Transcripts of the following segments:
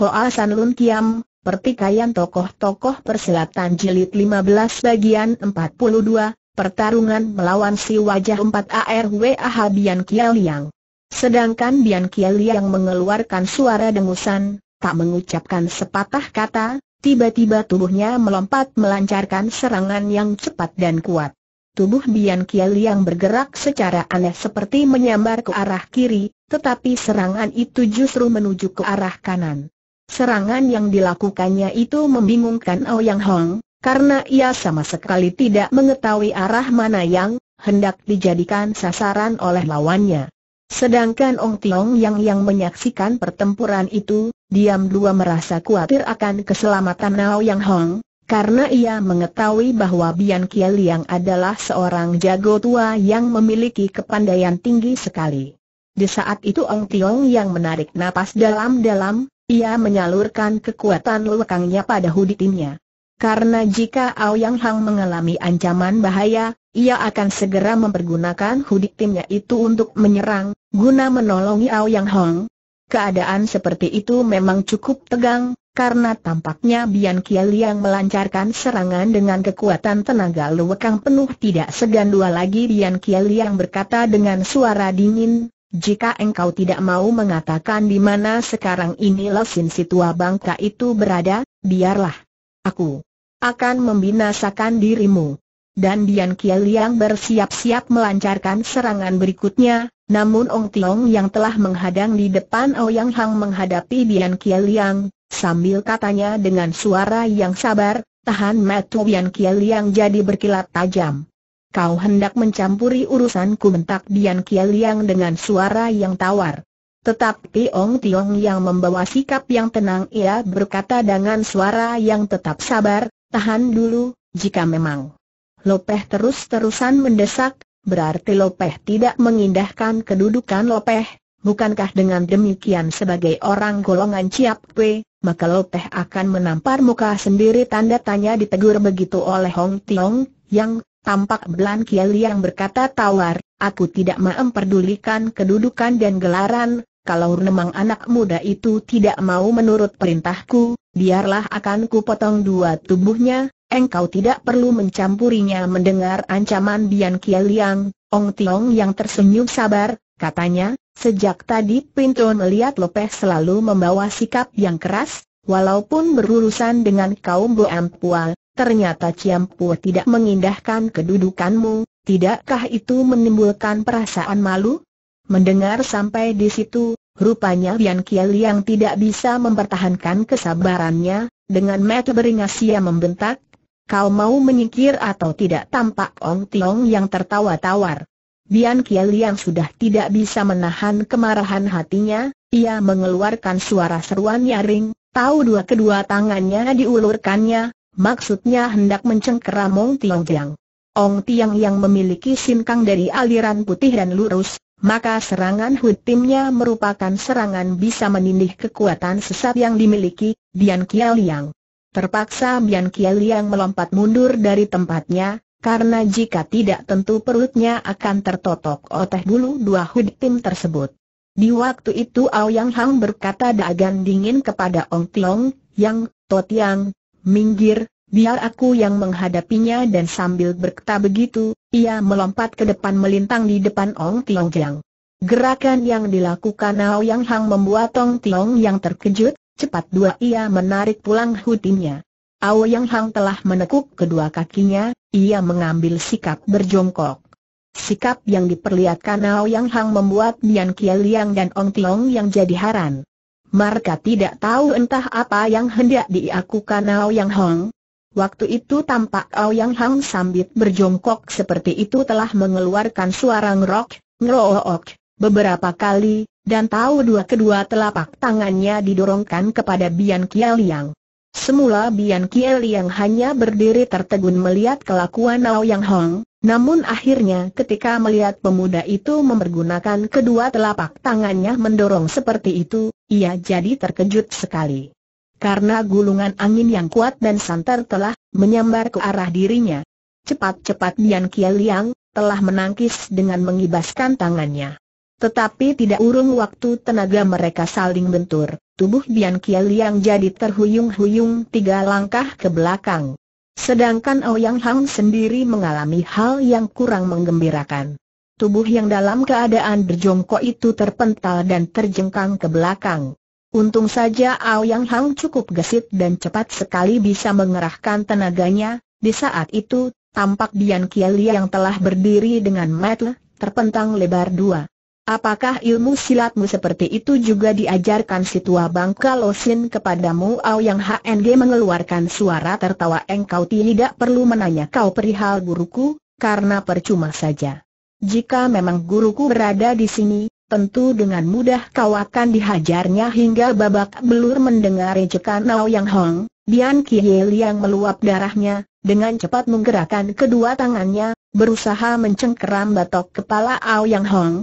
Hoa San Lun Kiam, Pertikaian Tokoh-Tokoh perselatan Jilid 15 Bagian 42, Pertarungan Melawan Si Wajah 4 ARW Bian Kiel Liang. Sedangkan Bian Kiel Liang mengeluarkan suara dengusan, tak mengucapkan sepatah kata, tiba-tiba tubuhnya melompat melancarkan serangan yang cepat dan kuat. Tubuh Bian Kiel yang bergerak secara aneh seperti menyambar ke arah kiri, tetapi serangan itu justru menuju ke arah kanan. Serangan yang dilakukannya itu membingungkan Ao Yang Hong, karena ia sama sekali tidak mengetahui arah mana yang hendak dijadikan sasaran oleh lawannya. Sedangkan Ong Tiong Yang yang menyaksikan pertempuran itu, diam dua merasa khawatir akan keselamatan Ao Yang Hong, karena ia mengetahui bahwa Bian Kiel adalah seorang jago tua yang memiliki kepandaian tinggi sekali. Di saat itu Ong Tiong yang menarik napas dalam-dalam, ia menyalurkan kekuatan lekangnya pada huditimnya. Karena jika Aoyang Hang mengalami ancaman bahaya, ia akan segera mempergunakan hudik timnya itu untuk menyerang, guna menolongi Aoyang Hang. Keadaan seperti itu memang cukup tegang, karena tampaknya Bian Kiel yang melancarkan serangan dengan kekuatan tenaga lewekang penuh tidak segan dua lagi Bian Kiel yang berkata dengan suara dingin, jika engkau tidak mau mengatakan di mana sekarang ini lesin si tua bangka itu berada, biarlah. Aku akan membinasakan dirimu. Dan Dian Kiel yang bersiap-siap melancarkan serangan berikutnya, namun Ong Tiong yang telah menghadang di depan Ouyang oh Hang menghadapi Dian Kiel yang, sambil katanya dengan suara yang sabar, tahan metu Dian Kiel yang jadi berkilat tajam kau hendak mencampuri urusanku mentak Dian Kia Liang dengan suara yang tawar. Tetapi Ong Tiong yang membawa sikap yang tenang ia berkata dengan suara yang tetap sabar, tahan dulu, jika memang Lopeh terus-terusan mendesak, berarti Lopeh tidak mengindahkan kedudukan Lopeh, bukankah dengan demikian sebagai orang golongan Ciap Pe, maka Lopeh akan menampar muka sendiri tanda tanya ditegur begitu oleh Hong Tiong, yang Tampak Belan Kiel yang berkata tawar, aku tidak memperdulikan kedudukan dan gelaran, kalau memang anak muda itu tidak mau menurut perintahku, biarlah akan kupotong dua tubuhnya, engkau tidak perlu mencampurinya mendengar ancaman Bian Kiel yang, Ong Tiong yang tersenyum sabar, katanya, sejak tadi pintu melihat Lopeh selalu membawa sikap yang keras, walaupun berurusan dengan kaum Boampual, ternyata Ciampu tidak mengindahkan kedudukanmu, tidakkah itu menimbulkan perasaan malu? Mendengar sampai di situ, rupanya Bian Kiel yang tidak bisa mempertahankan kesabarannya, dengan mata beringas ia membentak, kau mau menyingkir atau tidak tampak Ong Tiong yang tertawa tawar. Bian Kiel yang sudah tidak bisa menahan kemarahan hatinya, ia mengeluarkan suara seruan nyaring, tahu dua kedua tangannya diulurkannya, Maksudnya hendak mencengkeram Ong Tiang Tiang. Ong Tiang yang memiliki sinkang dari aliran putih dan lurus, maka serangan hutimnya merupakan serangan bisa menindih kekuatan sesat yang dimiliki, Bian Kiel Liang. Terpaksa Bian Kiel Liang melompat mundur dari tempatnya, karena jika tidak tentu perutnya akan tertotok oleh bulu dua hutim tersebut. Di waktu itu Ao Yang Hang berkata dagan dingin kepada Ong Tiang, Yang, Totiang, Minggir, biar aku yang menghadapinya dan sambil berkata begitu, ia melompat ke depan melintang di depan Ong Tiong Jiang. Gerakan yang dilakukan Ao Yang Hang membuat Ong Tiong Yang terkejut, cepat dua ia menarik pulang hutinya. Ao Yang Hang telah menekuk kedua kakinya, ia mengambil sikap berjongkok. Sikap yang diperlihatkan Ao Yang Hang membuat Bian Kia Liang dan Ong Tiong yang jadi haran. Marka tidak tahu entah apa yang hendak diakukan Ao Yang Hong. Waktu itu tampak Ao Yang Hong sambit berjongkok seperti itu telah mengeluarkan suara ngerok, ngerook, beberapa kali, dan tahu dua kedua telapak tangannya didorongkan kepada Bian Kiel Yang. Semula Bian Kiel Yang hanya berdiri tertegun melihat kelakuan Ao Yang Hong, namun akhirnya ketika melihat pemuda itu mempergunakan kedua telapak tangannya mendorong seperti itu, ia jadi terkejut sekali. Karena gulungan angin yang kuat dan santer telah menyambar ke arah dirinya. Cepat-cepat Nian Kia Liang telah menangkis dengan mengibaskan tangannya. Tetapi tidak urung waktu tenaga mereka saling bentur, tubuh Bian Kiel Liang jadi terhuyung-huyung tiga langkah ke belakang. Sedangkan Ouyang oh Hang sendiri mengalami hal yang kurang menggembirakan. Tubuh yang dalam keadaan berjongkok itu terpental dan terjengkang ke belakang. Untung saja Ouyang oh Hang cukup gesit dan cepat sekali bisa mengerahkan tenaganya, di saat itu, tampak Dian Kiali yang telah berdiri dengan metle, terpentang lebar dua. Apakah ilmu silatmu seperti itu juga diajarkan si tua bangka Losin kepadamu Yang HNG mengeluarkan suara tertawa engkau tidak perlu menanya kau perihal guruku, karena percuma saja. Jika memang guruku berada di sini, tentu dengan mudah kau akan dihajarnya hingga babak belur mendengar rejekan Au Yang Hong, Bian Kie yang meluap darahnya, dengan cepat menggerakkan kedua tangannya, berusaha mencengkeram batok kepala Au Yang Hong,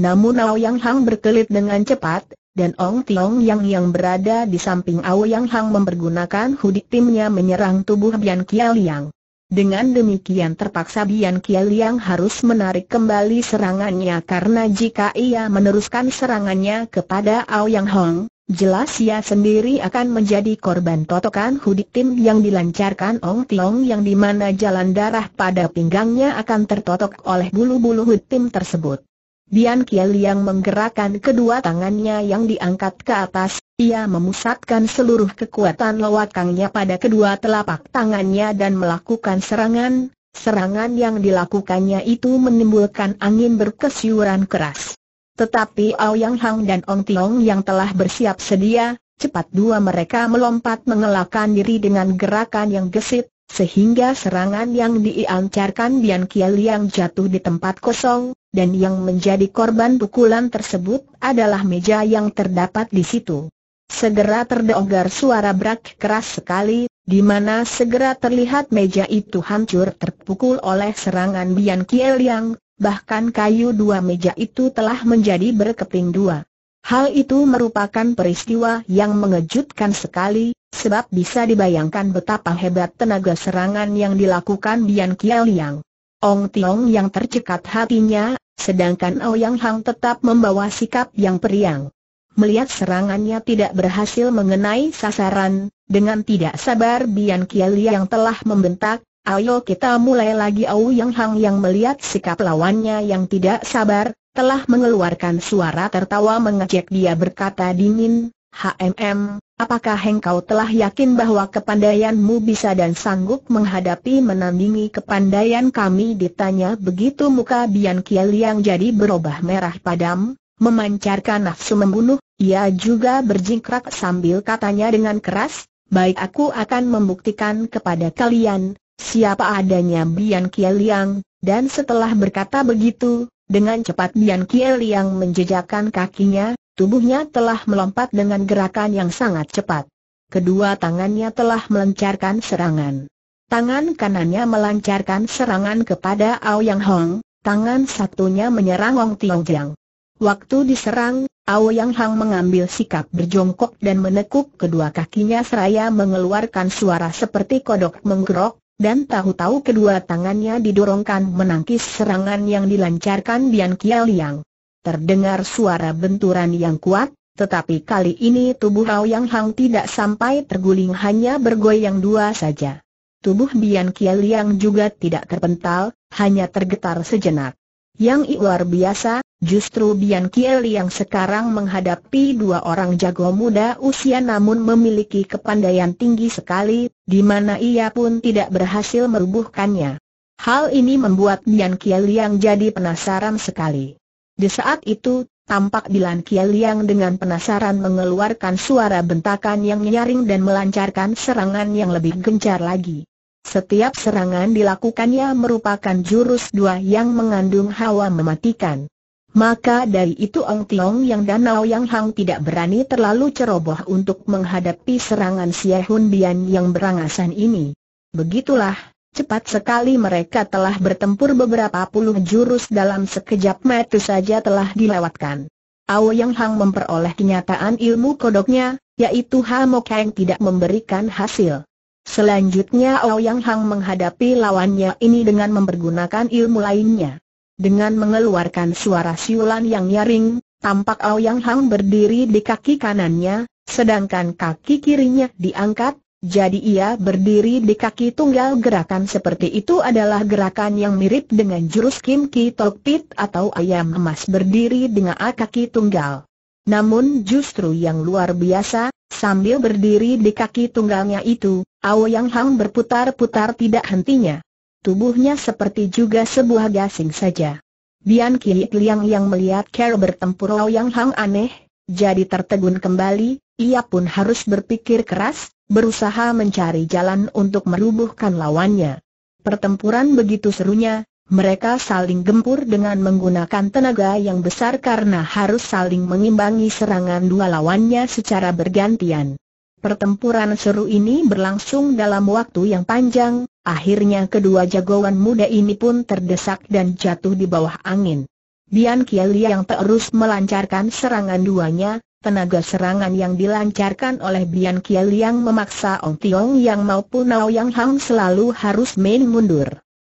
namun Aoyang Hang berkelit dengan cepat, dan Ong Tiong Yang yang berada di samping Aoyang Hang mempergunakan hudik timnya menyerang tubuh Bian Kialiang. Dengan demikian terpaksa Bian Yang harus menarik kembali serangannya karena jika ia meneruskan serangannya kepada Aoyang Hang, Jelas ia sendiri akan menjadi korban totokan hudik tim yang dilancarkan Ong Tiong yang di mana jalan darah pada pinggangnya akan tertotok oleh bulu-bulu hudik tim tersebut. Bian Kiel yang menggerakkan kedua tangannya yang diangkat ke atas, ia memusatkan seluruh kekuatan lewakangnya pada kedua telapak tangannya dan melakukan serangan, serangan yang dilakukannya itu menimbulkan angin berkesiuran keras. Tetapi Yang Hang dan Ong Tiong yang telah bersiap sedia, cepat dua mereka melompat mengelakkan diri dengan gerakan yang gesit, sehingga serangan yang diancarkan Bian Kiel yang jatuh di tempat kosong, dan yang menjadi korban pukulan tersebut adalah meja yang terdapat di situ. Segera terdengar suara brak keras sekali, di mana segera terlihat meja itu hancur terpukul oleh serangan Bian Kiel yang, bahkan kayu dua meja itu telah menjadi berkeping dua. Hal itu merupakan peristiwa yang mengejutkan sekali, sebab bisa dibayangkan betapa hebat tenaga serangan yang dilakukan Bian Kiel Yang. Ong Tiong yang tercekat hatinya, sedangkan Ouyang oh Hang tetap membawa sikap yang periang. Melihat serangannya tidak berhasil mengenai sasaran, dengan tidak sabar Bian Kiali yang telah membentak, ayo kita mulai lagi Ouyang oh Hang yang melihat sikap lawannya yang tidak sabar, telah mengeluarkan suara tertawa mengejek dia berkata dingin, HMM, apakah engkau telah yakin bahwa kepandaianmu bisa dan sanggup menghadapi menandingi kepandaian kami? Ditanya begitu muka Bian Kiel yang jadi berubah merah padam, memancarkan nafsu membunuh, ia juga berjingkrak sambil katanya dengan keras, baik aku akan membuktikan kepada kalian, siapa adanya Bian Kiel yang, dan setelah berkata begitu, dengan cepat Bian Kiel yang menjejakkan kakinya, Tubuhnya telah melompat dengan gerakan yang sangat cepat. Kedua tangannya telah melancarkan serangan. Tangan kanannya melancarkan serangan kepada Ao Yang Hong, tangan satunya menyerang Ong Tiong Jiang. Waktu diserang, Ao Yang Hong mengambil sikap berjongkok dan menekuk kedua kakinya seraya mengeluarkan suara seperti kodok menggerok, dan tahu-tahu kedua tangannya didorongkan menangkis serangan yang dilancarkan Bian Kia Liang terdengar suara benturan yang kuat, tetapi kali ini tubuh Rao Yang Hang tidak sampai terguling hanya bergoyang dua saja. Tubuh Bian Kiel Liang juga tidak terpental, hanya tergetar sejenak. Yang luar biasa, justru Bian Kiel yang sekarang menghadapi dua orang jago muda usia namun memiliki kepandaian tinggi sekali, di mana ia pun tidak berhasil merubuhkannya. Hal ini membuat Bian Kiel yang jadi penasaran sekali. Di saat itu, tampak Bilan Kialiang dengan penasaran mengeluarkan suara bentakan yang nyaring dan melancarkan serangan yang lebih gencar lagi. Setiap serangan dilakukannya merupakan jurus dua yang mengandung hawa mematikan. Maka dari itu Ong Tiong yang danau yang hang tidak berani terlalu ceroboh untuk menghadapi serangan Siehun Bian yang berangasan ini. Begitulah, Cepat sekali mereka telah bertempur beberapa puluh jurus dalam sekejap mata saja telah dilewatkan. Ao Yang Hang memperoleh kenyataan ilmu kodoknya, yaitu Hamo Kang tidak memberikan hasil. Selanjutnya Ao Yang Hang menghadapi lawannya ini dengan mempergunakan ilmu lainnya. Dengan mengeluarkan suara siulan yang nyaring, tampak Ao Yang Hang berdiri di kaki kanannya, sedangkan kaki kirinya diangkat, jadi ia berdiri di kaki tunggal gerakan seperti itu adalah gerakan yang mirip dengan jurus Kim Ki Tok Pit atau ayam emas berdiri dengan a kaki tunggal. Namun justru yang luar biasa, sambil berdiri di kaki tunggalnya itu, Yang Hang berputar-putar tidak hentinya. Tubuhnya seperti juga sebuah gasing saja. Bian Kilik Liang yang melihat Carol bertempur Yang Hang aneh, jadi tertegun kembali, ia pun harus berpikir keras, berusaha mencari jalan untuk merubuhkan lawannya. Pertempuran begitu serunya, mereka saling gempur dengan menggunakan tenaga yang besar karena harus saling mengimbangi serangan dua lawannya secara bergantian. Pertempuran seru ini berlangsung dalam waktu yang panjang, akhirnya kedua jagoan muda ini pun terdesak dan jatuh di bawah angin. Bian Kiali yang terus melancarkan serangan duanya, tenaga serangan yang dilancarkan oleh Bian Kiel yang memaksa Ong Tiong Yang maupun Nao Yang Hang selalu harus main mundur.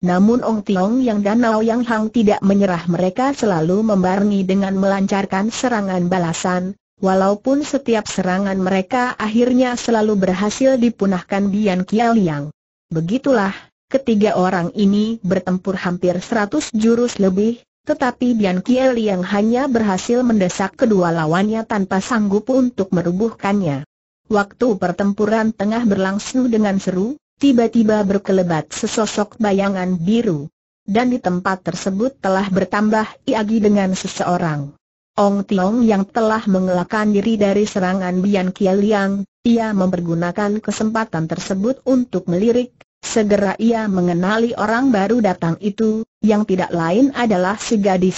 Namun Ong Tiong Yang dan Nao Yang Hang tidak menyerah mereka selalu membarengi dengan melancarkan serangan balasan, walaupun setiap serangan mereka akhirnya selalu berhasil dipunahkan Bian Kiel Yang. Begitulah, ketiga orang ini bertempur hampir 100 jurus lebih, tetapi Bian Kiel yang hanya berhasil mendesak kedua lawannya tanpa sanggup untuk merubuhkannya. Waktu pertempuran tengah berlangsung dengan seru, tiba-tiba berkelebat sesosok bayangan biru. Dan di tempat tersebut telah bertambah Iagi dengan seseorang. Ong Tiong yang telah mengelakkan diri dari serangan Bian Kiel Yang, ia mempergunakan kesempatan tersebut untuk melirik, Segera ia mengenali orang baru datang itu, yang tidak lain adalah si gadis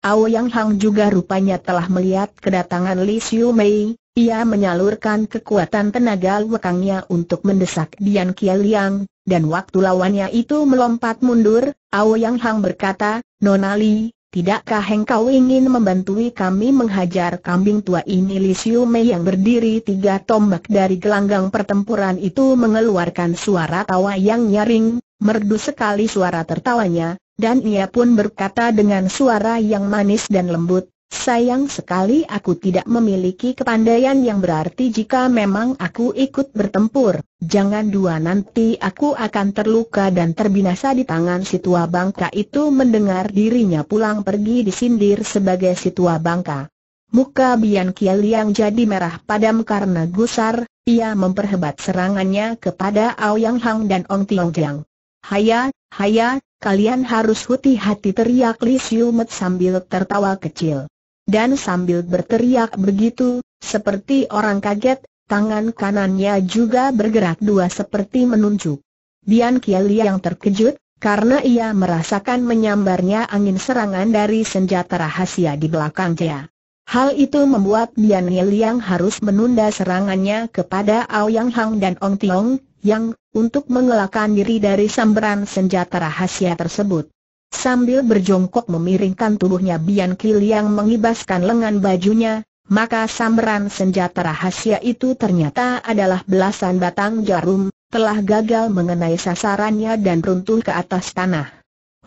Ao Yang Hang juga rupanya telah melihat kedatangan Li Xiu Mei, ia menyalurkan kekuatan tenaga lekangnya untuk mendesak Dian Liang, dan waktu lawannya itu melompat mundur, Ao Yang Hang berkata, Nona Li, Tidakkah engkau ingin membantu kami menghajar kambing tua ini Li Mei yang berdiri tiga tombak dari gelanggang pertempuran itu mengeluarkan suara tawa yang nyaring, merdu sekali suara tertawanya, dan ia pun berkata dengan suara yang manis dan lembut, Sayang sekali aku tidak memiliki kepandaian yang berarti jika memang aku ikut bertempur, jangan dua nanti aku akan terluka dan terbinasa di tangan si tua bangka itu mendengar dirinya pulang pergi disindir sebagai si tua bangka. Muka Bian Kiel yang jadi merah padam karena gusar, ia memperhebat serangannya kepada Aoyang Hang dan Ong Tiong Jiang. Haya, haya, kalian harus hati-hati teriak Li Siu Met sambil tertawa kecil dan sambil berteriak begitu, seperti orang kaget, tangan kanannya juga bergerak dua seperti menunjuk. Bian Kiali yang terkejut, karena ia merasakan menyambarnya angin serangan dari senjata rahasia di belakang dia. Hal itu membuat Dian Liang harus menunda serangannya kepada Aoyang Hang dan Ong Tiong, yang, untuk mengelakkan diri dari sambaran senjata rahasia tersebut. Sambil berjongkok memiringkan tubuhnya Bian yang mengibaskan lengan bajunya, maka sambaran senjata rahasia itu ternyata adalah belasan batang jarum, telah gagal mengenai sasarannya dan runtuh ke atas tanah.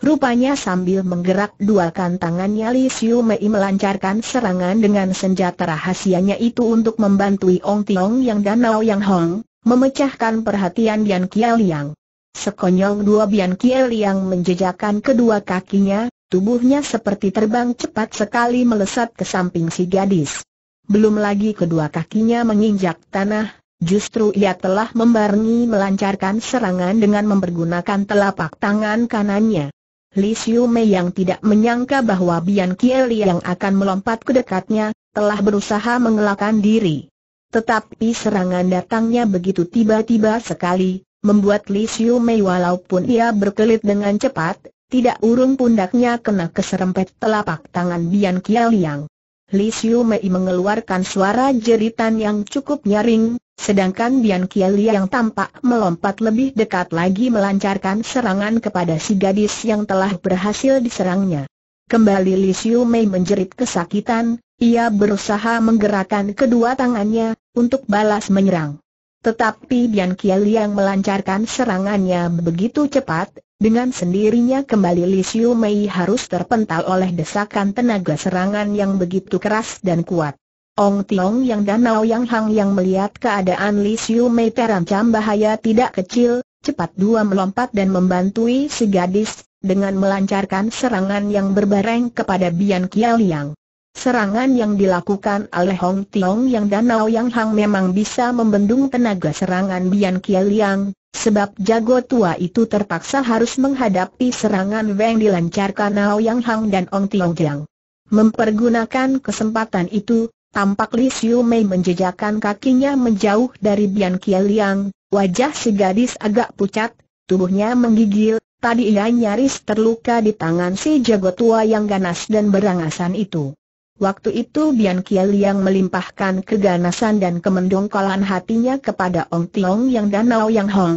Rupanya sambil menggerak dua kantangannya, Li Xiu Mei melancarkan serangan dengan senjata rahasianya itu untuk membantu Ong Tiong yang dan Danau Yang Hong, memecahkan perhatian Bian Kiao Liang. Sekonyong dua bian kiel yang menjejakkan kedua kakinya, tubuhnya seperti terbang cepat sekali melesat ke samping si gadis. Belum lagi kedua kakinya menginjak tanah, justru ia telah membarengi melancarkan serangan dengan mempergunakan telapak tangan kanannya. Li Xiu Mei yang tidak menyangka bahwa Bian Kiel yang akan melompat ke dekatnya, telah berusaha mengelakkan diri. Tetapi serangan datangnya begitu tiba-tiba sekali, membuat Li Xiu Mei walaupun ia berkelit dengan cepat, tidak urung pundaknya kena keserempet telapak tangan Bian Kiao Liang. Li Xiu Mei mengeluarkan suara jeritan yang cukup nyaring, sedangkan Bian Kiao Liang tampak melompat lebih dekat lagi melancarkan serangan kepada si gadis yang telah berhasil diserangnya. Kembali Li Xiu Mei menjerit kesakitan, ia berusaha menggerakkan kedua tangannya, untuk balas menyerang. Tetapi Bian Kiel yang melancarkan serangannya begitu cepat, dengan sendirinya kembali Li Xiu Mei harus terpental oleh desakan tenaga serangan yang begitu keras dan kuat. Ong Tiong yang danau yang hang yang melihat keadaan Li Xiu Mei terancam bahaya tidak kecil, cepat dua melompat dan membantui si gadis, dengan melancarkan serangan yang berbareng kepada Bian Kiel yang. Serangan yang dilakukan oleh Hong Tiong yang Nao Yang Hang memang bisa membendung tenaga serangan Bian Kia Liang, sebab jago tua itu terpaksa harus menghadapi serangan Weng dilancarkan Nao Yang Hang dan Hong Tiong Jiang. Mempergunakan kesempatan itu, tampak Li Siu Mei menjejakkan kakinya menjauh dari Bian Kia Liang, wajah si gadis agak pucat, tubuhnya menggigil, Tadi ia nyaris terluka di tangan si jago tua yang ganas dan berangasan itu. Waktu itu Bian Kiel yang melimpahkan keganasan dan kemendongkolan hatinya kepada Ong Tiong yang dan Danau Yang Hong,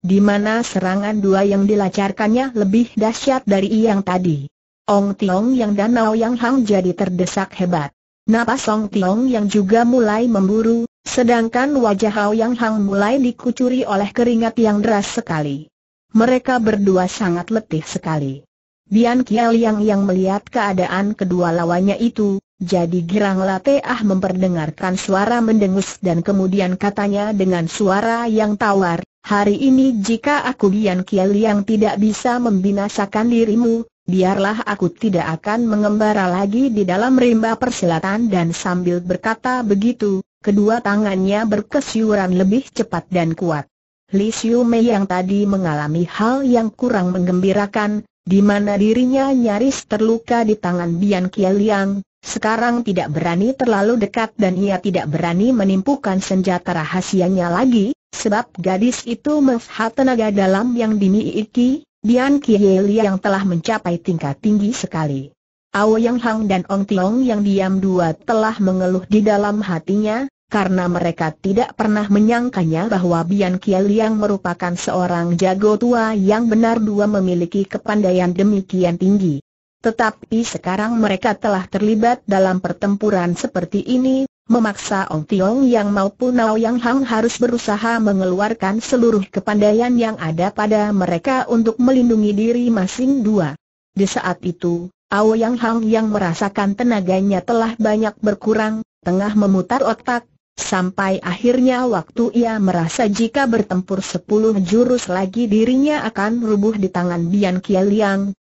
di mana serangan dua yang dilacarkannya lebih dahsyat dari yang tadi. Ong Tiong yang dan Danau Yang Hong jadi terdesak hebat. Napas Ong Tiong yang juga mulai memburu, sedangkan wajah Nao Yang Hong mulai dikucuri oleh keringat yang deras sekali. Mereka berdua sangat letih sekali. Bian Kiel yang melihat keadaan kedua lawannya itu, jadi girang Lateah memperdengarkan suara mendengus dan kemudian katanya dengan suara yang tawar, Hari ini jika aku Bian yang tidak bisa membinasakan dirimu, biarlah aku tidak akan mengembara lagi di dalam rimba persilatan dan sambil berkata begitu, kedua tangannya berkesiuran lebih cepat dan kuat. Li Xiu Mei yang tadi mengalami hal yang kurang menggembirakan, di mana dirinya nyaris terluka di tangan Bian Kia Liang, sekarang tidak berani terlalu dekat dan ia tidak berani menimpukan senjata rahasianya lagi, sebab gadis itu melihat tenaga dalam yang dimiliki, Bian Kiheli yang telah mencapai tingkat tinggi sekali. Ao Yang Hang dan Ong Tiong yang diam dua telah mengeluh di dalam hatinya, karena mereka tidak pernah menyangkanya bahwa Bian Kiel yang merupakan seorang jago tua yang benar dua memiliki kepandaian demikian tinggi. Tetapi sekarang mereka telah terlibat dalam pertempuran seperti ini, memaksa Ong Tiong Yang maupun Nao Yang Hang harus berusaha mengeluarkan seluruh kepandaian yang ada pada mereka untuk melindungi diri masing dua. Di saat itu, Ao Yang Hang yang merasakan tenaganya telah banyak berkurang, tengah memutar otak, Sampai akhirnya waktu ia merasa jika bertempur sepuluh jurus lagi dirinya akan rubuh di tangan Bian Kia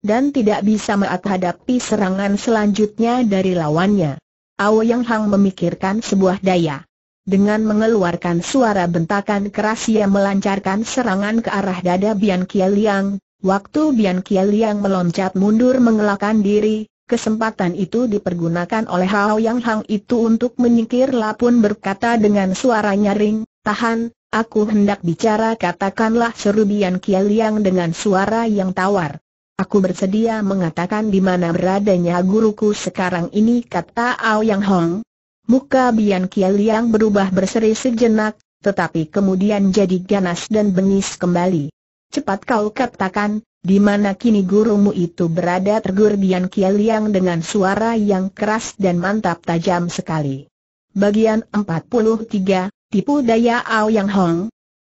dan tidak bisa menghadapi serangan selanjutnya dari lawannya. Ao Yang Hang memikirkan sebuah daya. Dengan mengeluarkan suara bentakan keras ia melancarkan serangan ke arah dada Bian Kia Waktu Bian Kia Liang meloncat mundur mengelakkan diri, Kesempatan itu dipergunakan oleh Hao Yang Hang itu untuk menyingkir Lapun berkata dengan suara nyaring, tahan, aku hendak bicara katakanlah seru Bian dengan suara yang tawar. Aku bersedia mengatakan di mana beradanya guruku sekarang ini kata Ao Yang Hong. Muka Bian Kia Liang berubah berseri sejenak, tetapi kemudian jadi ganas dan bengis kembali. Cepat kau katakan, di mana kini gurumu itu berada tergur Dian Kieliang dengan suara yang keras dan mantap tajam sekali. Bagian 43, Tipu Daya Ao Yang Hong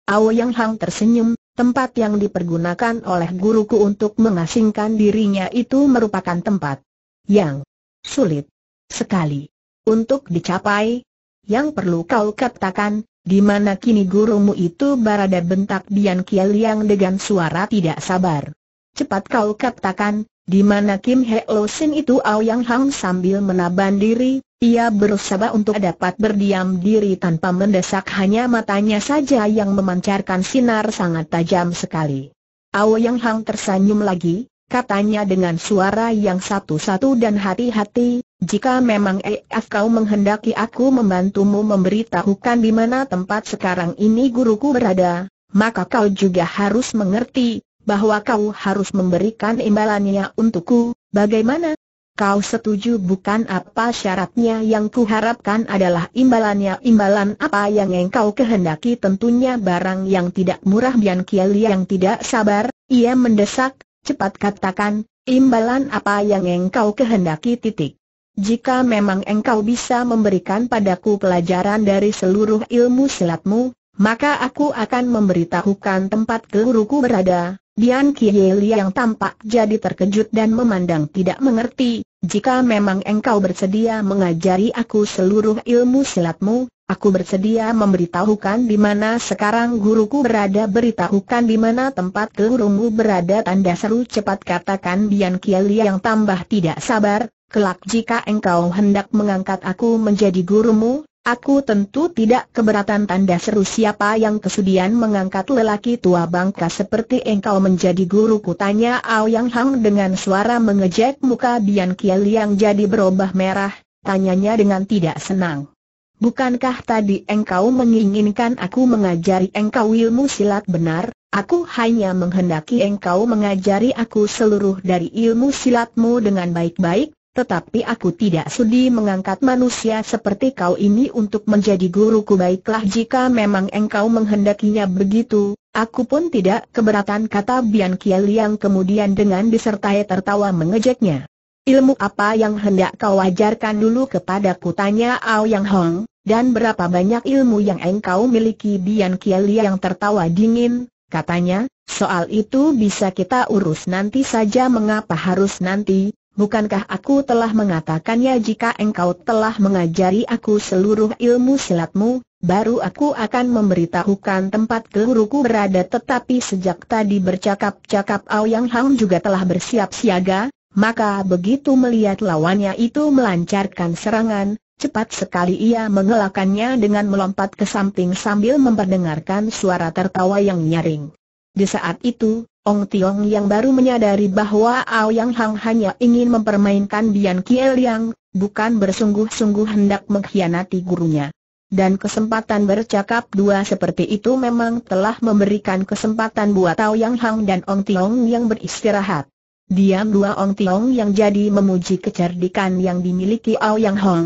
Ao Yang Hong tersenyum, tempat yang dipergunakan oleh guruku untuk mengasingkan dirinya itu merupakan tempat yang sulit sekali untuk dicapai. Yang perlu kau katakan, di mana kini gurumu itu berada bentak Dian Kieliang dengan suara tidak sabar. Cepat kau katakan, di mana Kim He Lo Sin itu Aoyang Hang sambil menaban diri, ia berusaha untuk dapat berdiam diri tanpa mendesak hanya matanya saja yang memancarkan sinar sangat tajam sekali. Aoyang Hang tersenyum lagi, katanya dengan suara yang satu-satu dan hati-hati, jika memang EF eh, ah, kau menghendaki aku membantumu memberitahukan di mana tempat sekarang ini guruku berada, maka kau juga harus mengerti, bahwa kau harus memberikan imbalannya untukku, bagaimana? Kau setuju bukan apa syaratnya yang kuharapkan adalah imbalannya imbalan apa yang engkau kehendaki tentunya barang yang tidak murah Bian Kiali yang tidak sabar, ia mendesak, cepat katakan, imbalan apa yang engkau kehendaki titik. Jika memang engkau bisa memberikan padaku pelajaran dari seluruh ilmu silatmu, maka aku akan memberitahukan tempat keluruku berada, Bian Kieli yang tampak jadi terkejut dan memandang tidak mengerti, jika memang engkau bersedia mengajari aku seluruh ilmu silatmu, aku bersedia memberitahukan di mana sekarang guruku berada beritahukan di mana tempat gurumu berada tanda seru cepat katakan Bian Kieli yang tambah tidak sabar, kelak jika engkau hendak mengangkat aku menjadi gurumu, Aku tentu tidak keberatan tanda seru siapa yang kesudian mengangkat lelaki tua bangka seperti engkau menjadi guru guruku tanya yang Hang dengan suara mengejek muka Bian Kiel yang jadi berubah merah, tanyanya dengan tidak senang. Bukankah tadi engkau menginginkan aku mengajari engkau ilmu silat benar? Aku hanya menghendaki engkau mengajari aku seluruh dari ilmu silatmu dengan baik-baik, tetapi aku tidak sudi mengangkat manusia seperti kau ini untuk menjadi guruku baiklah jika memang engkau menghendakinya begitu, aku pun tidak keberatan kata Bian Kiel yang kemudian dengan disertai tertawa mengejeknya. Ilmu apa yang hendak kau ajarkan dulu ku tanya Ao Yang Hong, dan berapa banyak ilmu yang engkau miliki Bian Kiel yang tertawa dingin, katanya, soal itu bisa kita urus nanti saja mengapa harus nanti, Bukankah aku telah mengatakannya jika engkau telah mengajari aku seluruh ilmu silatmu, baru aku akan memberitahukan tempat keluruku berada tetapi sejak tadi bercakap-cakap Yang Hang juga telah bersiap siaga, maka begitu melihat lawannya itu melancarkan serangan, Cepat sekali ia mengelakannya dengan melompat ke samping sambil memperdengarkan suara tertawa yang nyaring. Di saat itu, Ong Tiong yang baru menyadari bahwa Ao Yang Hang hanya ingin mempermainkan Bian Kiel Yang, bukan bersungguh-sungguh hendak mengkhianati gurunya. Dan kesempatan bercakap dua seperti itu memang telah memberikan kesempatan buat Ao Yang Hang dan Ong Tiong yang beristirahat. Diam dua Ong Tiong yang jadi memuji kecerdikan yang dimiliki Ao Yang Hang.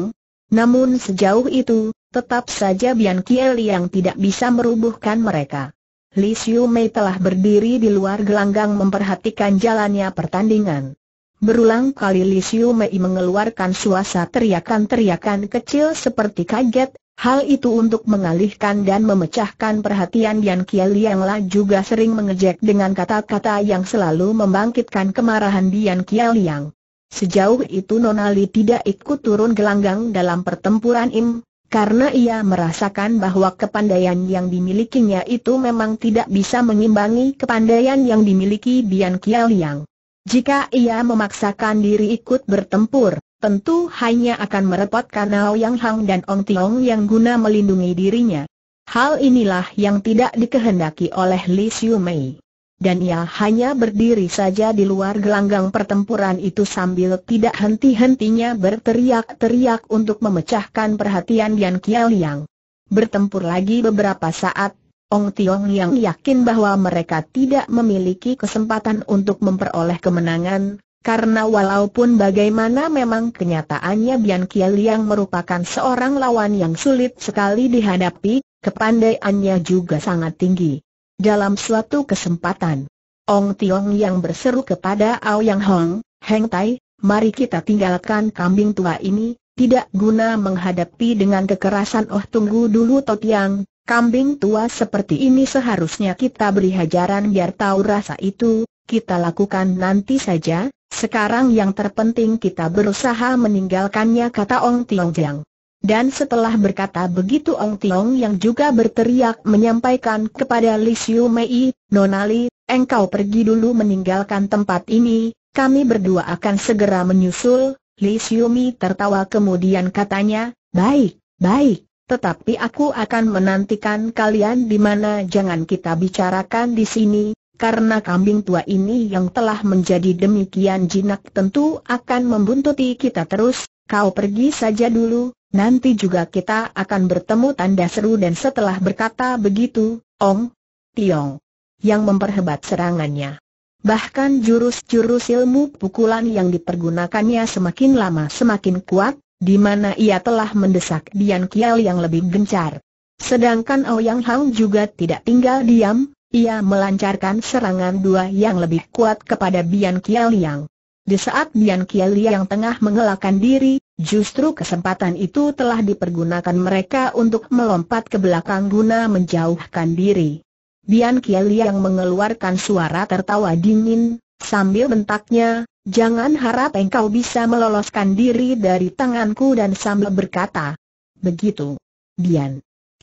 Namun sejauh itu, tetap saja Bian Kiel yang tidak bisa merubuhkan mereka. Li Xiu Mei telah berdiri di luar gelanggang memperhatikan jalannya pertandingan. Berulang kali Li Xiu Mei mengeluarkan suasa teriakan-teriakan kecil seperti kaget, hal itu untuk mengalihkan dan memecahkan perhatian Yan Kiel juga sering mengejek dengan kata-kata yang selalu membangkitkan kemarahan Yan Kiel yang. Sejauh itu Nona Li tidak ikut turun gelanggang dalam pertempuran Im, karena ia merasakan bahwa kepandaian yang dimilikinya itu memang tidak bisa mengimbangi kepandaian yang dimiliki Bian Kiaoliang. Jika ia memaksakan diri ikut bertempur, tentu hanya akan merepotkan Ao Yang Hang dan Ong Tiong yang guna melindungi dirinya. Hal inilah yang tidak dikehendaki oleh Li Xiu Mei dan ia hanya berdiri saja di luar gelanggang pertempuran itu sambil tidak henti-hentinya berteriak-teriak untuk memecahkan perhatian Yan Kialiang. Bertempur lagi beberapa saat, Ong Tiong yang yakin bahwa mereka tidak memiliki kesempatan untuk memperoleh kemenangan, karena walaupun bagaimana memang kenyataannya Bian Kialiang merupakan seorang lawan yang sulit sekali dihadapi, kepandaiannya juga sangat tinggi. Dalam suatu kesempatan, Ong Tiong yang berseru kepada Ao Yang Hong, Heng Tai, mari kita tinggalkan kambing tua ini, tidak guna menghadapi dengan kekerasan oh tunggu dulu Tiang, kambing tua seperti ini seharusnya kita beri hajaran biar tahu rasa itu, kita lakukan nanti saja, sekarang yang terpenting kita berusaha meninggalkannya kata Ong Tiong Jiang. Dan setelah berkata begitu Ong Tiong yang juga berteriak menyampaikan kepada Li Xiu Mei, Nonali, engkau pergi dulu meninggalkan tempat ini, kami berdua akan segera menyusul, Li Xiu Mei tertawa kemudian katanya, baik, baik, tetapi aku akan menantikan kalian di mana jangan kita bicarakan di sini, karena kambing tua ini yang telah menjadi demikian jinak tentu akan membuntuti kita terus, kau pergi saja dulu, nanti juga kita akan bertemu tanda seru dan setelah berkata begitu, Ong Tiong yang memperhebat serangannya. Bahkan jurus-jurus ilmu pukulan yang dipergunakannya semakin lama semakin kuat, di mana ia telah mendesak Dian Kiel yang lebih gencar. Sedangkan Yang Hang juga tidak tinggal diam, ia melancarkan serangan dua yang lebih kuat kepada Bian Kiel yang. Di saat Bian Kiali yang tengah mengelakkan diri, justru kesempatan itu telah dipergunakan mereka untuk melompat ke belakang guna menjauhkan diri. Bian Kiali yang mengeluarkan suara tertawa dingin, sambil bentaknya, Jangan harap engkau bisa meloloskan diri dari tanganku dan sambil berkata. Begitu. Bian.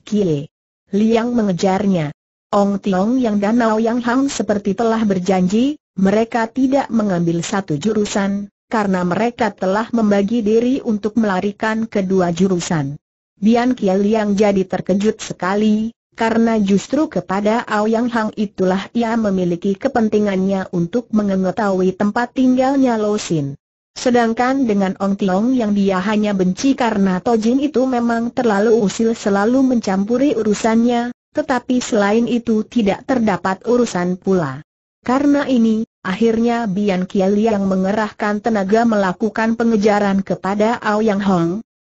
Kie. Liang mengejarnya. Ong Tiong yang dan Nao Yang Hang seperti telah berjanji, mereka tidak mengambil satu jurusan, karena mereka telah membagi diri untuk melarikan kedua jurusan. Bian Kiel yang jadi terkejut sekali, karena justru kepada Aoyang Hang itulah ia memiliki kepentingannya untuk mengetahui tempat tinggalnya Lo Sin. Sedangkan dengan Ong Tiong yang dia hanya benci karena Tojin itu memang terlalu usil selalu mencampuri urusannya, tetapi selain itu tidak terdapat urusan pula. Karena ini, akhirnya Bian Kiel yang mengerahkan tenaga melakukan pengejaran kepada Ao Yang Hong.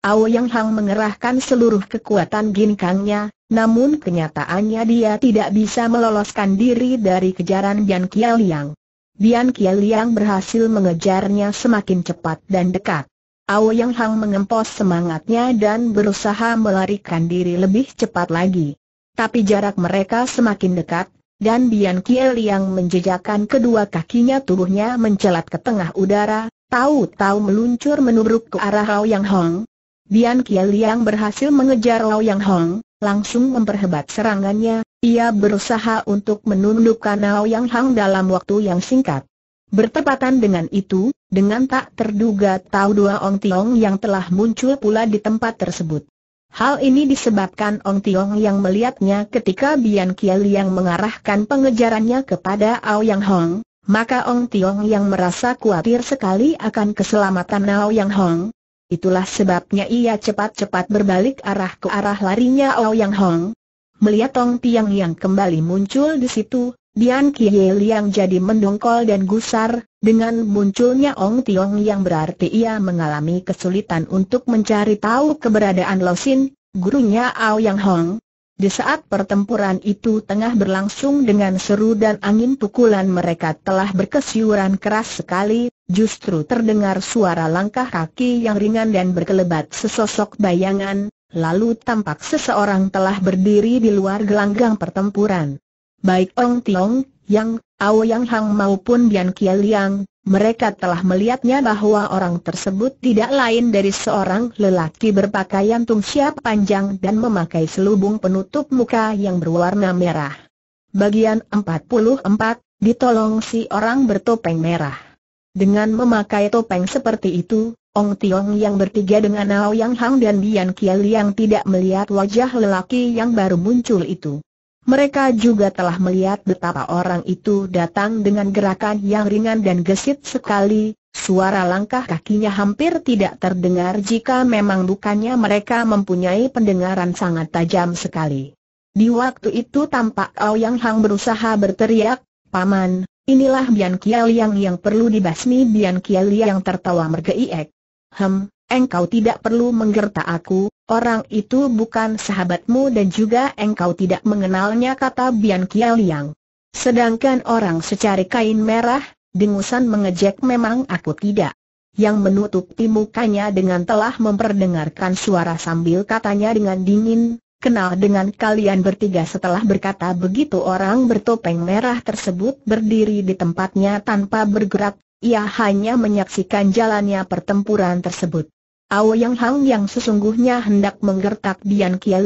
Ao Yang Hong mengerahkan seluruh kekuatan ginkangnya, namun kenyataannya dia tidak bisa meloloskan diri dari kejaran Bian Kialiang. Bian Kialiang berhasil mengejarnya semakin cepat dan dekat. Ao Yang Hang mengempos semangatnya dan berusaha melarikan diri lebih cepat lagi. Tapi jarak mereka semakin dekat, dan Bian Kiel yang menjejakkan kedua kakinya tubuhnya mencelat ke tengah udara, tahu-tahu meluncur menurut ke arah Rao Yang Hong. Bian Kiel yang berhasil mengejar Rao Yang Hong, langsung memperhebat serangannya, ia berusaha untuk menundukkan Rao Yang Hong dalam waktu yang singkat. Bertepatan dengan itu, dengan tak terduga tahu dua Ong Tiong yang telah muncul pula di tempat tersebut. Hal ini disebabkan Ong Tiong yang melihatnya ketika Bian Kiel yang mengarahkan pengejarannya kepada Ao Yang Hong, maka Ong Tiong yang merasa khawatir sekali akan keselamatan Ao Yang Hong. Itulah sebabnya ia cepat-cepat berbalik arah ke arah larinya Yang Hong. Melihat Ong Tiong yang kembali muncul di situ, Bian Kiel yang jadi mendongkol dan gusar, dengan munculnya Ong Tiong yang berarti ia mengalami kesulitan untuk mencari tahu keberadaan Losin, gurunya Ao Yang Hong. Di saat pertempuran itu tengah berlangsung dengan seru dan angin pukulan mereka telah berkesiuran keras sekali, justru terdengar suara langkah kaki yang ringan dan berkelebat sesosok bayangan, lalu tampak seseorang telah berdiri di luar gelanggang pertempuran. Baik Ong Tiong, yang, Ao Yang Hang maupun Bian Kia Liang, mereka telah melihatnya bahwa orang tersebut tidak lain dari seorang lelaki berpakaian tungsia panjang dan memakai selubung penutup muka yang berwarna merah. Bagian 44, ditolong si orang bertopeng merah. Dengan memakai topeng seperti itu, Ong Tiong yang bertiga dengan Ao Yang Hang dan Bian Kiel yang tidak melihat wajah lelaki yang baru muncul itu. Mereka juga telah melihat betapa orang itu datang dengan gerakan yang ringan dan gesit sekali, suara langkah kakinya hampir tidak terdengar jika memang bukannya mereka mempunyai pendengaran sangat tajam sekali. Di waktu itu tampak Yang Hang berusaha berteriak, Paman, inilah Bian Kiel yang perlu dibasmi Bian Kiel yang tertawa mergeiek. Hem, engkau tidak perlu menggerta aku, Orang itu bukan sahabatmu dan juga engkau tidak mengenalnya kata Bian Kia Liang. Sedangkan orang secari kain merah, dengusan mengejek memang aku tidak. Yang menutupi mukanya dengan telah memperdengarkan suara sambil katanya dengan dingin, kenal dengan kalian bertiga setelah berkata begitu orang bertopeng merah tersebut berdiri di tempatnya tanpa bergerak, ia hanya menyaksikan jalannya pertempuran tersebut. Yang Hang yang sesungguhnya hendak menggertak Bian Kia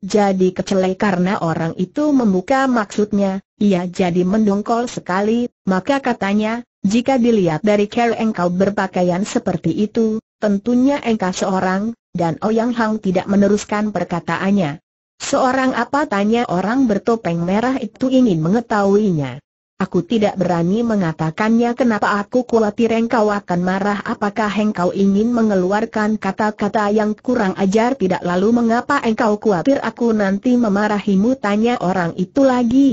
jadi kecelai karena orang itu membuka maksudnya, ia jadi mendongkol sekali, maka katanya, jika dilihat dari cara engkau berpakaian seperti itu, tentunya engkau seorang, dan Yang Hang tidak meneruskan perkataannya. Seorang apa tanya orang bertopeng merah itu ingin mengetahuinya. Aku tidak berani mengatakannya kenapa aku khawatir engkau akan marah apakah engkau ingin mengeluarkan kata-kata yang kurang ajar tidak lalu mengapa engkau khawatir aku nanti memarahimu tanya orang itu lagi.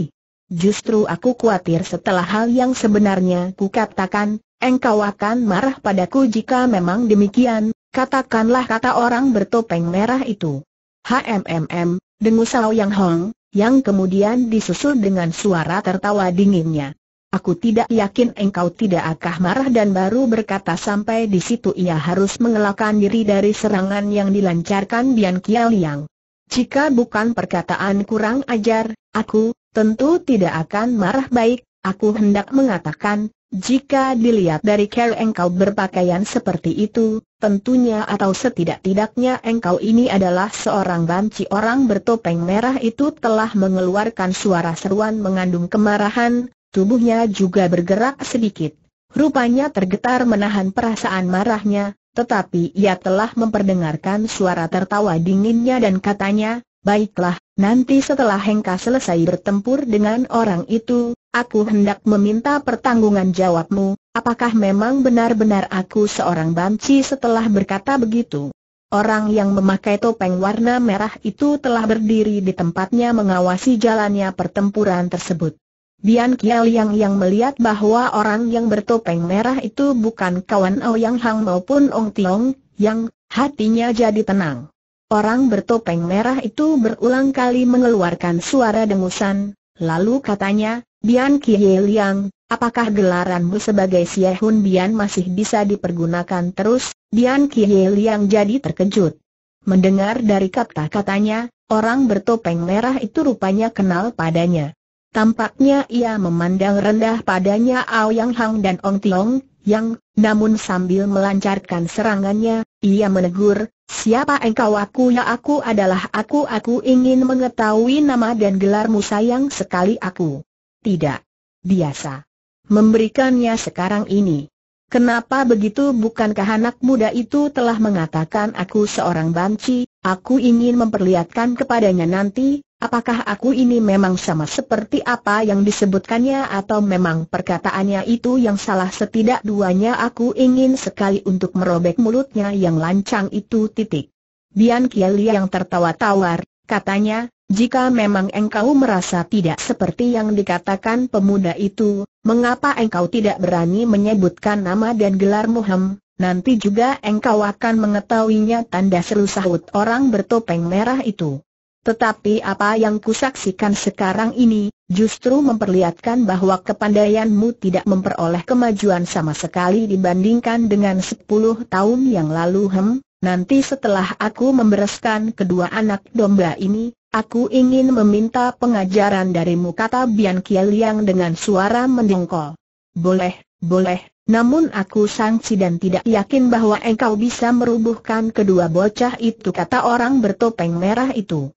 Justru aku khawatir setelah hal yang sebenarnya kukatakan, engkau akan marah padaku jika memang demikian, katakanlah kata orang bertopeng merah itu. HMMM, dengus Sao Yang Hong, yang kemudian disusul dengan suara tertawa dinginnya. Aku tidak yakin engkau tidak akan marah dan baru berkata sampai di situ ia harus mengelakkan diri dari serangan yang dilancarkan Bian Kiao Liang. Jika bukan perkataan kurang ajar, aku, tentu tidak akan marah baik, aku hendak mengatakan, jika dilihat dari care engkau berpakaian seperti itu, Tentunya atau setidak-tidaknya engkau ini adalah seorang banci orang bertopeng merah itu telah mengeluarkan suara seruan mengandung kemarahan, tubuhnya juga bergerak sedikit. Rupanya tergetar menahan perasaan marahnya, tetapi ia telah memperdengarkan suara tertawa dinginnya dan katanya, Baiklah, Nanti setelah Hengka selesai bertempur dengan orang itu, aku hendak meminta pertanggungan jawabmu, apakah memang benar-benar aku seorang banci setelah berkata begitu. Orang yang memakai topeng warna merah itu telah berdiri di tempatnya mengawasi jalannya pertempuran tersebut. Bian yang, yang melihat bahwa orang yang bertopeng merah itu bukan kawan Ouyang Hang maupun Ong Tiong, yang hatinya jadi tenang. Orang bertopeng merah itu berulang kali mengeluarkan suara dengusan, lalu katanya, Bian Kie Liang, apakah gelaranmu sebagai Siehun Bian masih bisa dipergunakan terus? Bian Kie Liang jadi terkejut. Mendengar dari kata-katanya, orang bertopeng merah itu rupanya kenal padanya. Tampaknya ia memandang rendah padanya Aoyang Hang dan Ong Tiong, yang, namun sambil melancarkan serangannya, ia menegur, Siapa engkau aku ya aku adalah aku aku ingin mengetahui nama dan gelarmu sayang sekali aku. Tidak. Biasa. Memberikannya sekarang ini. Kenapa begitu bukankah anak muda itu telah mengatakan aku seorang banci, aku ingin memperlihatkan kepadanya nanti, Apakah aku ini memang sama seperti apa yang disebutkannya atau memang perkataannya itu yang salah setidak duanya aku ingin sekali untuk merobek mulutnya yang lancang itu titik. Bian Kiali yang tertawa tawar, katanya, jika memang engkau merasa tidak seperti yang dikatakan pemuda itu, mengapa engkau tidak berani menyebutkan nama dan gelar muhem, Nanti juga engkau akan mengetahuinya tanda seru sahut orang bertopeng merah itu. Tetapi apa yang kusaksikan sekarang ini, justru memperlihatkan bahwa kepandaianmu tidak memperoleh kemajuan sama sekali dibandingkan dengan 10 tahun yang lalu hem, nanti setelah aku membereskan kedua anak domba ini, aku ingin meminta pengajaran darimu kata Bian Kieliang dengan suara mendongkol. Boleh, boleh, namun aku sangsi dan tidak yakin bahwa engkau bisa merubuhkan kedua bocah itu kata orang bertopeng merah itu.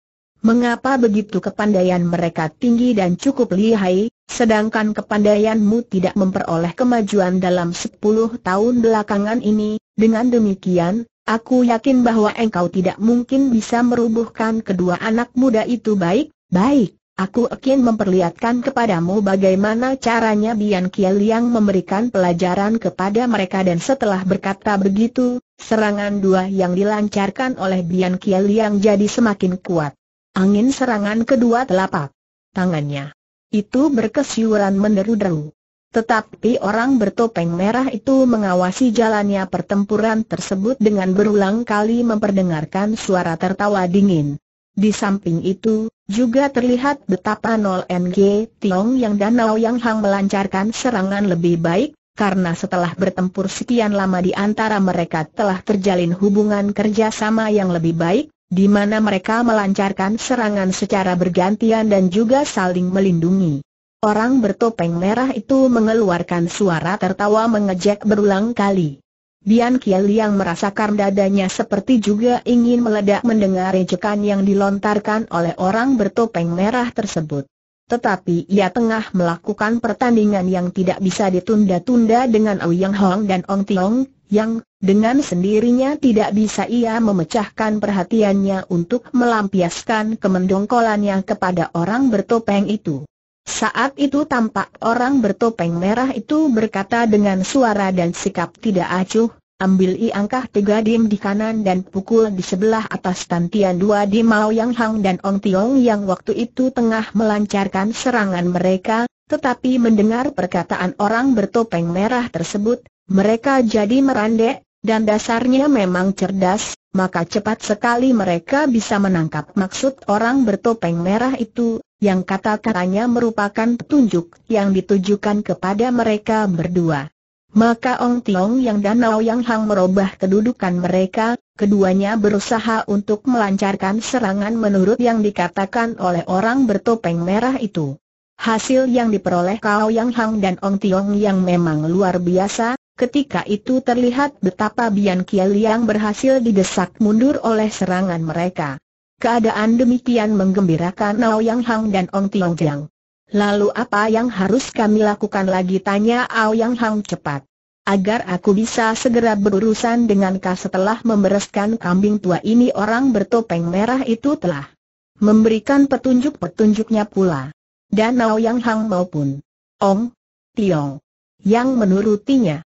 Mengapa begitu kepandaian mereka tinggi dan cukup lihai, sedangkan kepandaianmu tidak memperoleh kemajuan dalam 10 tahun belakangan ini, dengan demikian, aku yakin bahwa engkau tidak mungkin bisa merubuhkan kedua anak muda itu baik, baik. Aku akan memperlihatkan kepadamu bagaimana caranya Bian Kiel yang memberikan pelajaran kepada mereka dan setelah berkata begitu, serangan dua yang dilancarkan oleh Bian Kiel yang jadi semakin kuat. Angin serangan kedua telapak tangannya. Itu berkesiuran menderu-deru. Tetapi orang bertopeng merah itu mengawasi jalannya pertempuran tersebut dengan berulang kali memperdengarkan suara tertawa dingin. Di samping itu, juga terlihat betapa 0 NG Tiong yang Danau Yang Hang melancarkan serangan lebih baik, karena setelah bertempur sekian lama di antara mereka telah terjalin hubungan kerjasama yang lebih baik, di mana mereka melancarkan serangan secara bergantian dan juga saling melindungi. Orang bertopeng merah itu mengeluarkan suara tertawa mengejek berulang kali. Bian Kiel yang merasakan dadanya seperti juga ingin meledak mendengar ejekan yang dilontarkan oleh orang bertopeng merah tersebut. Tetapi ia tengah melakukan pertandingan yang tidak bisa ditunda-tunda dengan Ouyang Hong dan Ong Tiong, yang dengan sendirinya tidak bisa ia memecahkan perhatiannya untuk melampiaskan kemendongkolannya kepada orang bertopeng itu. Saat itu tampak orang bertopeng merah itu berkata dengan suara dan sikap tidak acuh, ambil i angkah tiga dim di kanan dan pukul di sebelah atas tantian dua di mau Yang Hang dan Ong Tiong yang waktu itu tengah melancarkan serangan mereka, tetapi mendengar perkataan orang bertopeng merah tersebut, mereka jadi merandek, dan dasarnya memang cerdas, maka cepat sekali mereka bisa menangkap maksud orang bertopeng merah itu, yang kata-katanya merupakan petunjuk yang ditujukan kepada mereka berdua. Maka Ong Tiong Yang dan Nao Yang Hang merubah kedudukan mereka, keduanya berusaha untuk melancarkan serangan menurut yang dikatakan oleh orang bertopeng merah itu. Hasil yang diperoleh Kao Yang Hang dan Ong Tiong Yang memang luar biasa, Ketika itu terlihat betapa Bian Kiel yang berhasil didesak mundur oleh serangan mereka. Keadaan demikian menggembirakan Yang Hang dan Ong Tiong Jiang. Lalu apa yang harus kami lakukan lagi tanya Ao Yang Hang cepat. Agar aku bisa segera berurusan dengan kau setelah membereskan kambing tua ini orang bertopeng merah itu telah memberikan petunjuk-petunjuknya pula. Dan Yang Hang maupun Ong Tiong yang menurutinya.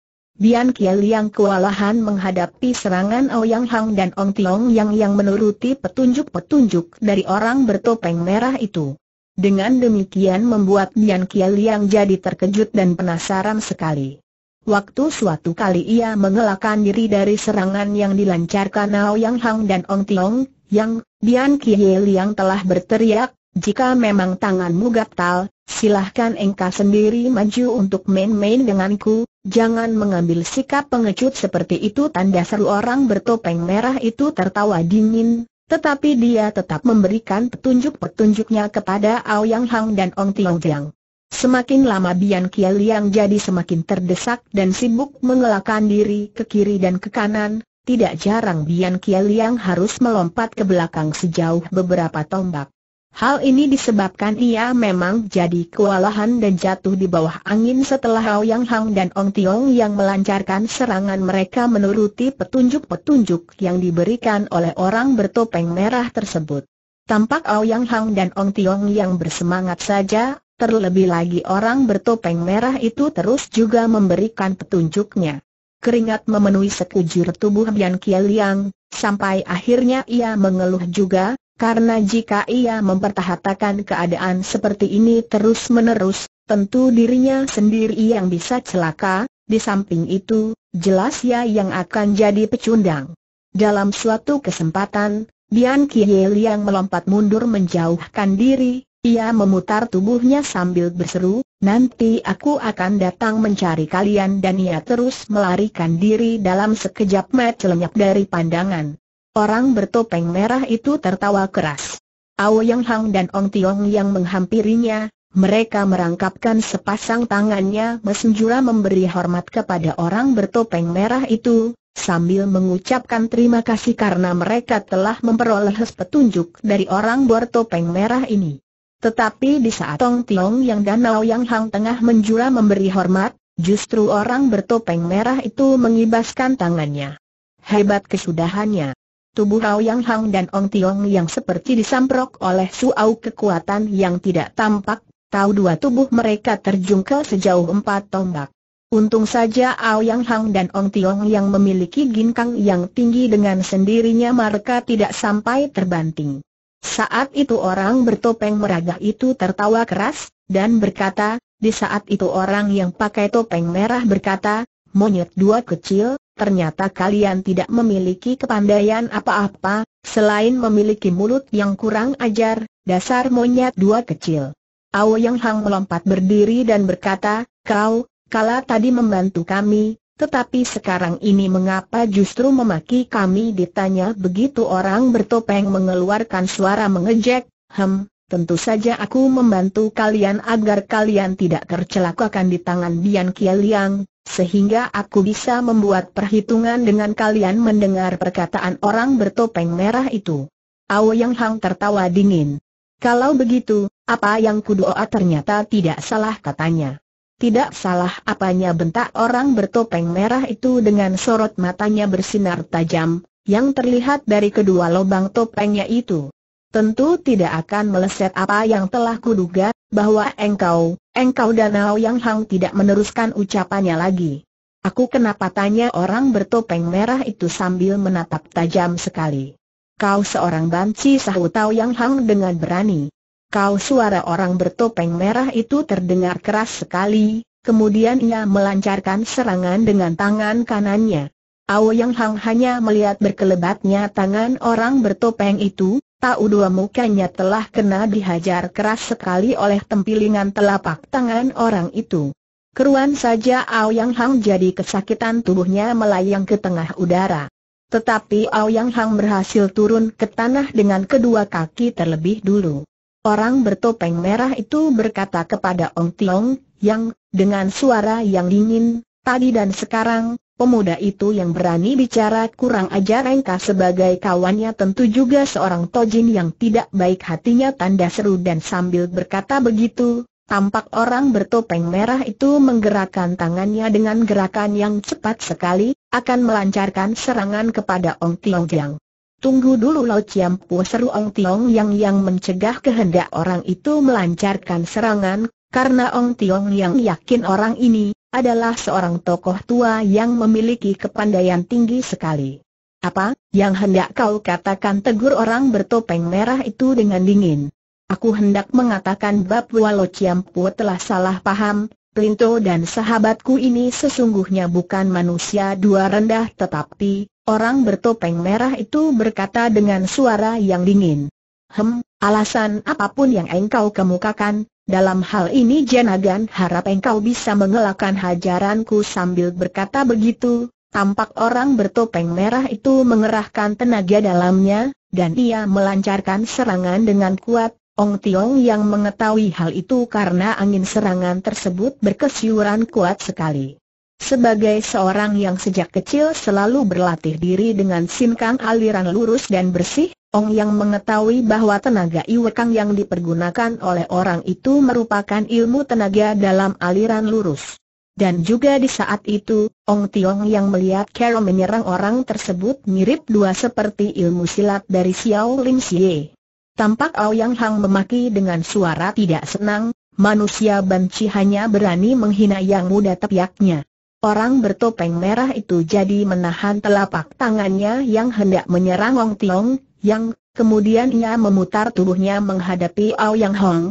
Bian Kiel yang kewalahan menghadapi serangan Ouyang oh Hang dan Ong Tiong Yang yang menuruti petunjuk-petunjuk dari orang bertopeng merah itu. Dengan demikian membuat Bian Kiel yang jadi terkejut dan penasaran sekali. Waktu suatu kali ia mengelakkan diri dari serangan yang dilancarkan Ao oh Yang Hang dan Ong Tiong, yang Bian Kiel yang telah berteriak, jika memang tanganmu gatal, silahkan engkau sendiri maju untuk main-main denganku, Jangan mengambil sikap pengecut seperti itu tanda seru orang bertopeng merah itu tertawa dingin, tetapi dia tetap memberikan petunjuk-petunjuknya kepada Ao Yang Hang dan Ong Tiong Jiang. Semakin lama Bian Kiel yang jadi semakin terdesak dan sibuk mengelakkan diri ke kiri dan ke kanan, tidak jarang Bian Kiel yang harus melompat ke belakang sejauh beberapa tombak. Hal ini disebabkan ia memang jadi kewalahan dan jatuh di bawah angin setelah Hao Yang Hang dan Ong Tiong yang melancarkan serangan mereka menuruti petunjuk-petunjuk yang diberikan oleh orang bertopeng merah tersebut. Tampak Ao Yang Hang dan Ong Tiong yang bersemangat saja, terlebih lagi orang bertopeng merah itu terus juga memberikan petunjuknya. Keringat memenuhi sekujur tubuh Bian Kieliang, sampai akhirnya ia mengeluh juga, karena jika ia mempertahankan keadaan seperti ini terus-menerus, tentu dirinya sendiri yang bisa celaka, di samping itu, jelas ia yang akan jadi pecundang. Dalam suatu kesempatan, Bian Kie Liang melompat mundur menjauhkan diri, ia memutar tubuhnya sambil berseru, nanti aku akan datang mencari kalian dan ia terus melarikan diri dalam sekejap mata lenyap dari pandangan. Orang bertopeng merah itu tertawa keras. Ao Yang Hang dan Ong Tiong yang menghampirinya, mereka merangkapkan sepasang tangannya mesenjura memberi hormat kepada orang bertopeng merah itu, sambil mengucapkan terima kasih karena mereka telah memperoleh petunjuk dari orang bertopeng merah ini. Tetapi di saat Ong Tiong yang dan Ao Yang Hang tengah menjura memberi hormat, justru orang bertopeng merah itu mengibaskan tangannya. Hebat kesudahannya. Tubuh Yang Hang dan Ong Tiong yang seperti disamprok oleh suau kekuatan yang tidak tampak, tahu dua tubuh mereka terjungkel sejauh empat tombak. Untung saja Ao Yang Hang dan Ong Tiong yang memiliki ginkang yang tinggi dengan sendirinya mereka tidak sampai terbanting. Saat itu orang bertopeng meragah itu tertawa keras, dan berkata, di saat itu orang yang pakai topeng merah berkata, monyet dua kecil, ternyata kalian tidak memiliki kepandaian apa-apa, selain memiliki mulut yang kurang ajar, dasar monyet dua kecil. Ao Yang Hang melompat berdiri dan berkata, kau, kala tadi membantu kami, tetapi sekarang ini mengapa justru memaki kami ditanya begitu orang bertopeng mengeluarkan suara mengejek, hem, tentu saja aku membantu kalian agar kalian tidak tercelakakan di tangan Bian Kieliang, sehingga aku bisa membuat perhitungan dengan kalian mendengar perkataan orang bertopeng merah itu. Yang Hang tertawa dingin. Kalau begitu, apa yang kudoa ternyata tidak salah katanya. Tidak salah apanya bentak orang bertopeng merah itu dengan sorot matanya bersinar tajam, yang terlihat dari kedua lubang topengnya itu tentu tidak akan meleset apa yang telah kuduga, bahwa engkau, engkau danau yang hang tidak meneruskan ucapannya lagi. Aku kenapa tanya orang bertopeng merah itu sambil menatap tajam sekali. Kau seorang banci sahut tahu Yang Hang dengan berani. Kau suara orang bertopeng merah itu terdengar keras sekali, kemudian ia melancarkan serangan dengan tangan kanannya. Ao Yang Hang hanya melihat berkelebatnya tangan orang bertopeng itu, Tahu dua mukanya telah kena dihajar keras sekali oleh tempilingan telapak tangan orang itu. Keruan saja Ao Yang Hang jadi kesakitan tubuhnya melayang ke tengah udara. Tetapi Ao Yang Hang berhasil turun ke tanah dengan kedua kaki terlebih dulu. Orang bertopeng merah itu berkata kepada Ong Tiong, yang, dengan suara yang dingin, tadi dan sekarang, pemuda itu yang berani bicara kurang ajar engkau sebagai kawannya tentu juga seorang tojin yang tidak baik hatinya tanda seru dan sambil berkata begitu, tampak orang bertopeng merah itu menggerakkan tangannya dengan gerakan yang cepat sekali, akan melancarkan serangan kepada Ong Tiong Jiang. Tunggu dulu Lau Chiam Pu seru Ong Tiong Yang yang mencegah kehendak orang itu melancarkan serangan, karena Ong Tiong yang yakin orang ini adalah seorang tokoh tua yang memiliki kepandaian tinggi sekali. Apa yang hendak kau katakan tegur orang bertopeng merah itu dengan dingin. Aku hendak mengatakan bab walau Ciampu telah salah paham, Plinto dan sahabatku ini sesungguhnya bukan manusia dua rendah tetapi, orang bertopeng merah itu berkata dengan suara yang dingin. Hem, alasan apapun yang engkau kemukakan, dalam hal ini Jenagan harap engkau bisa mengelakkan hajaranku sambil berkata begitu, tampak orang bertopeng merah itu mengerahkan tenaga dalamnya, dan ia melancarkan serangan dengan kuat, Ong Tiong yang mengetahui hal itu karena angin serangan tersebut berkesiuran kuat sekali. Sebagai seorang yang sejak kecil selalu berlatih diri dengan sinkang aliran lurus dan bersih, Ong yang mengetahui bahwa tenaga iwekang yang dipergunakan oleh orang itu merupakan ilmu tenaga dalam aliran lurus. Dan juga di saat itu, Ong Tiong yang melihat Carol menyerang orang tersebut mirip dua seperti ilmu silat dari Xiao Lim Xie. Tampak Ao Yang Hang memaki dengan suara tidak senang, manusia banci hanya berani menghina yang muda tepiaknya. Orang bertopeng merah itu jadi menahan telapak tangannya yang hendak menyerang Ong Tiong, yang, kemudian ia memutar tubuhnya menghadapi Ao Yang Hong.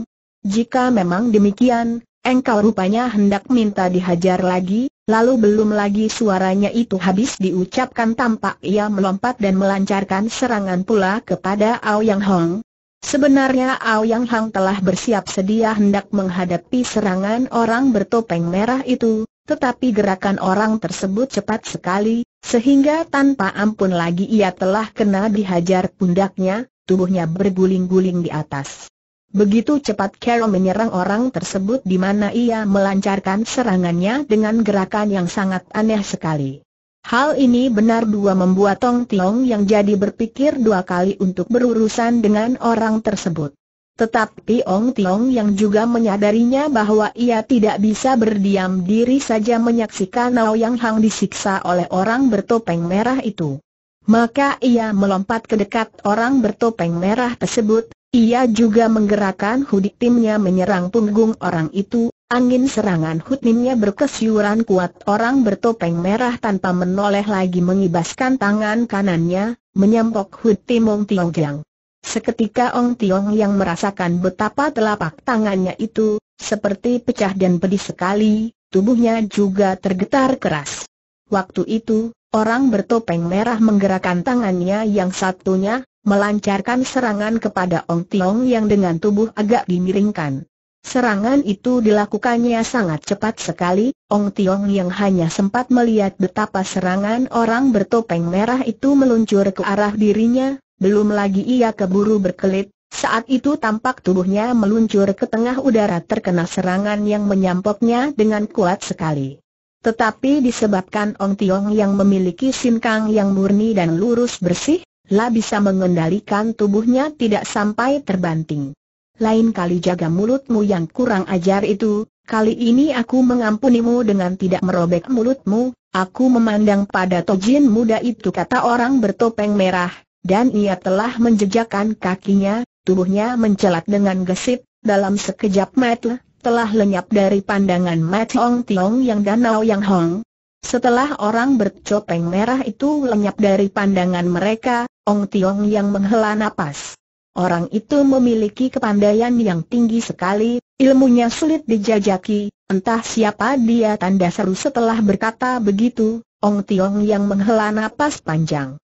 Jika memang demikian, engkau rupanya hendak minta dihajar lagi, lalu belum lagi suaranya itu habis diucapkan tampak ia melompat dan melancarkan serangan pula kepada Ao Yang Hong. Sebenarnya Ao Yang Hong telah bersiap sedia hendak menghadapi serangan orang bertopeng merah itu, tetapi gerakan orang tersebut cepat sekali, sehingga tanpa ampun lagi ia telah kena dihajar pundaknya, tubuhnya berguling-guling di atas. Begitu cepat Carol menyerang orang tersebut di mana ia melancarkan serangannya dengan gerakan yang sangat aneh sekali. Hal ini benar dua membuat Tong Tiong yang jadi berpikir dua kali untuk berurusan dengan orang tersebut. Tetapi Ong Tiong yang juga menyadarinya bahwa ia tidak bisa berdiam diri saja menyaksikan Nao Yang Hang disiksa oleh orang bertopeng merah itu. Maka ia melompat ke dekat orang bertopeng merah tersebut, ia juga menggerakkan hudik timnya menyerang punggung orang itu, angin serangan hudimnya berkesyuran kuat orang bertopeng merah tanpa menoleh lagi mengibaskan tangan kanannya, menyampok hud Timong Tiong Jiang. Seketika Ong Tiong yang merasakan betapa telapak tangannya itu, seperti pecah dan pedih sekali, tubuhnya juga tergetar keras. Waktu itu, orang bertopeng merah menggerakkan tangannya yang satunya, melancarkan serangan kepada Ong Tiong yang dengan tubuh agak dimiringkan. Serangan itu dilakukannya sangat cepat sekali, Ong Tiong yang hanya sempat melihat betapa serangan orang bertopeng merah itu meluncur ke arah dirinya, belum lagi ia keburu berkelit, saat itu tampak tubuhnya meluncur ke tengah udara terkena serangan yang menyampoknya dengan kuat sekali. Tetapi disebabkan Ong Tiong yang memiliki sinkang yang murni dan lurus bersih, lah bisa mengendalikan tubuhnya tidak sampai terbanting. Lain kali jaga mulutmu yang kurang ajar itu, kali ini aku mengampunimu dengan tidak merobek mulutmu, aku memandang pada tojin muda itu kata orang bertopeng merah, dan ia telah menjejakkan kakinya, tubuhnya mencelat dengan gesit, dalam sekejap mata telah lenyap dari pandangan Mat Hong Tiong yang danau yang Hong. Setelah orang bercopeng merah itu lenyap dari pandangan mereka, Ong Tiong yang menghela napas. Orang itu memiliki kepandaian yang tinggi sekali, ilmunya sulit dijajaki, entah siapa dia tanda seru setelah berkata begitu, Ong Tiong yang menghela napas panjang.